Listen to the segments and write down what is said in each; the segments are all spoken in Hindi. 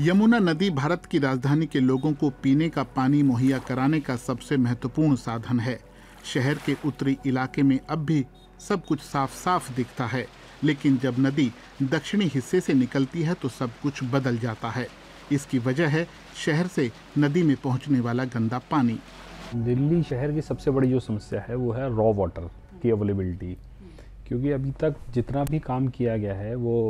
यमुना नदी भारत की राजधानी के लोगों को पीने का पानी मुहैया कराने का सबसे महत्वपूर्ण साधन है शहर के उत्तरी इलाके में अब भी सब कुछ साफ साफ दिखता है लेकिन जब नदी दक्षिणी हिस्से से निकलती है तो सब कुछ बदल जाता है इसकी वजह है शहर से नदी में पहुंचने वाला गंदा पानी दिल्ली शहर की सबसे बड़ी जो समस्या है वो है रॉ वाटर की अवेलेबिलिटी क्योंकि अभी तक जितना भी काम किया गया है वो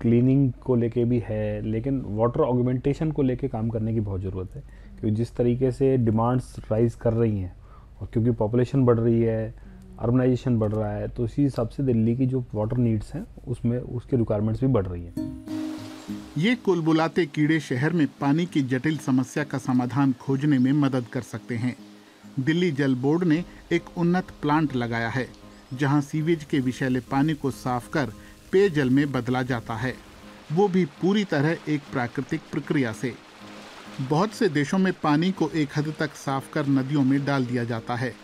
क्लीनिंग को लेके भी है लेकिन वाटर ऑगमेंटेशन को लेके काम करने की बहुत ज़रूरत है क्योंकि जिस तरीके से डिमांड्स राइज कर रही हैं और क्योंकि पॉपुलेशन बढ़ रही है अर्बनाइजेशन बढ़ रहा है तो इसी हिसाब से दिल्ली की जो वाटर नीड्स हैं उसमें उसकी रिक्वायरमेंट्स भी बढ़ रही हैं ये कुलबुलाते कीड़े शहर में पानी की जटिल समस्या का समाधान खोजने में मदद कर सकते हैं दिल्ली जल बोर्ड ने एक उन्नत प्लांट लगाया है जहां सीवेज के विषैले पानी को साफ कर पेयजल में बदला जाता है वो भी पूरी तरह एक प्राकृतिक प्रक्रिया से बहुत से देशों में पानी को एक हद तक साफ कर नदियों में डाल दिया जाता है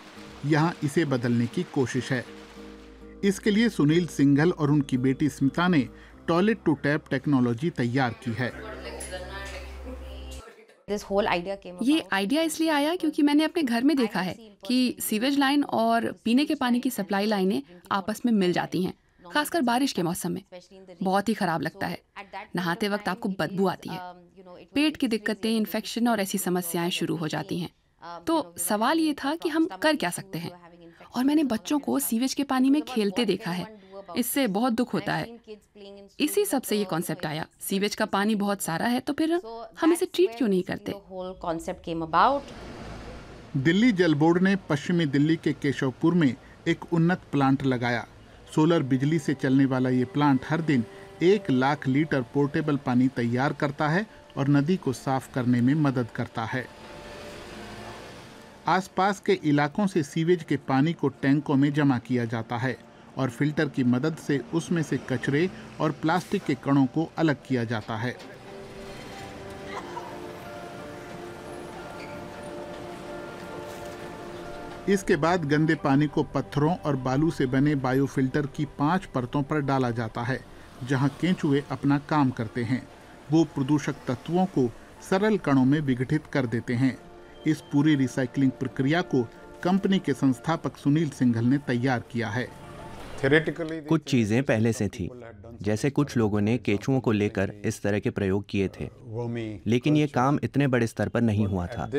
यहाँ इसे बदलने की कोशिश है इसके लिए सुनील सिंघल और उनकी बेटी स्मिता ने टॉयलेट टू टैप टेक्नोलॉजी तैयार की है ये आइडिया इसलिए आया क्योंकि मैंने अपने घर में देखा है कि सीवेज लाइन और पीने के पानी की सप्लाई लाइनें आपस में मिल जाती हैं खासकर बारिश के मौसम में बहुत ही ख़राब लगता है नहाते वक्त आपको बदबू आती है पेट की दिक्कतें इन्फेक्शन और ऐसी समस्याएं शुरू हो जाती हैं तो सवाल ये था कि हम कर क्या सकते हैं और मैंने बच्चों को सीवेज के पानी में खेलते देखा है इससे बहुत दुख होता है इसी सब से ये कॉन्सेप्ट आया सीवेज का पानी बहुत सारा है तो फिर हम इसे ट्रीट क्यों नहीं करते दिल्ली जल बोर्ड ने पश्चिमी दिल्ली के केशवपुर में एक उन्नत प्लांट लगाया सोलर बिजली से चलने वाला ये प्लांट हर दिन एक लाख लीटर पोर्टेबल पानी तैयार करता है और नदी को साफ करने में मदद करता है आसपास के इलाकों से सीवेज के पानी को टैंकों में जमा किया जाता है और फिल्टर की मदद से उसमें से कचरे और प्लास्टिक के कणों को अलग किया जाता है इसके बाद गंदे पानी को पत्थरों और बालू से बने बायोफिल्टर की पांच परतों पर डाला जाता है जहां केंचुए अपना काम करते हैं वो प्रदूषक तत्वों को सरल कणों में विघटित कर देते हैं इस पूरी रिसाइकलिंग प्रक्रिया को कंपनी के संस्थापक सुनील सिंघल ने तैयार किया है कुछ चीजें पहले से थी जैसे कुछ लोगों ने केचुओं को लेकर इस तरह के प्रयोग किए थे लेकिन ये काम इतने बड़े स्तर पर नहीं हुआ था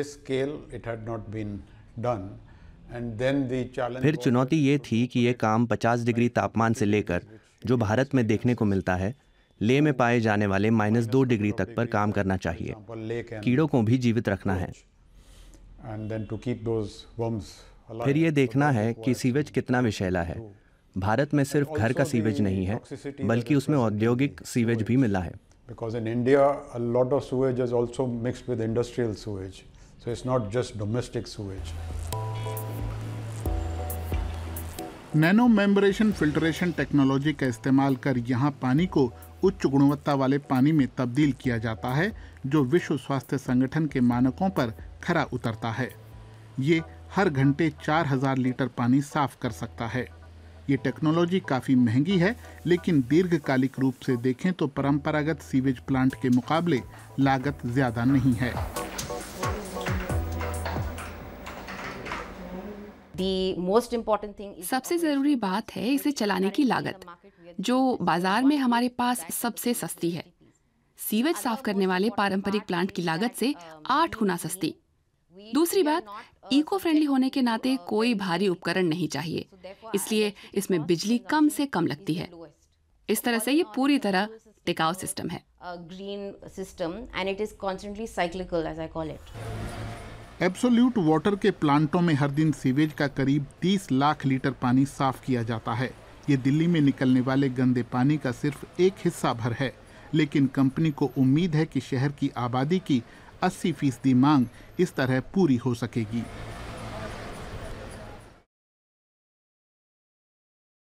फिर चुनौती ये थी कि ये काम 50 डिग्री तापमान से लेकर जो भारत में देखने को मिलता है ले में पाए जाने वाले माइनस दो डिग्री तक पर काम करना चाहिए कीड़ों को भी जीवित रखना है फिर ये देखना है कि सीवेज कितना विषैला है भारत में सिर्फ घर का सीवेज नहीं है बल्कि उसमें औद्योगिक सीवेज भी मिला है because in India a lot of sewage is also nano membrane filtration technology का इस्तेमाल कर यहाँ पानी को उच्च गुणवत्ता वाले पानी में तब्दील किया जाता है जो विश्व स्वास्थ्य संगठन के मानकों पर खरा उतरता है ये हर घंटे 4000 लीटर पानी साफ कर सकता है ये टेक्नोलॉजी काफ़ी महंगी है लेकिन दीर्घकालिक रूप से देखें तो परंपरागत सीवेज प्लांट के मुकाबले लागत ज़्यादा नहीं है सबसे ज़रूरी बात है इसे चलाने की लागत जो बाजार में हमारे पास सबसे सस्ती है सीवेज साफ करने वाले पारंपरिक प्लांट की लागत से um, आठ गुना सस्ती दूसरी बात इको फ्रेंडली होने के नाते कोई भारी उपकरण नहीं चाहिए इसलिए इसमें बिजली कम से कम लगती है इस तरह से ये पूरी तरह टिकाऊ सिस्टम है green system and it is constantly cyclical as I call it absolute water के प्लांटों में हर दिन सीवेज का करीब 30 लाख लीटर पानी साफ किया जाता है ये दिल्ली में निकलने वाले गंदे पानी का सिर्फ एक हिस्सा भर है लेकिन कंपनी को उम्मीद है कि शहर की आबादी की 80 फीसदी मांग इस तरह पूरी हो सकेगी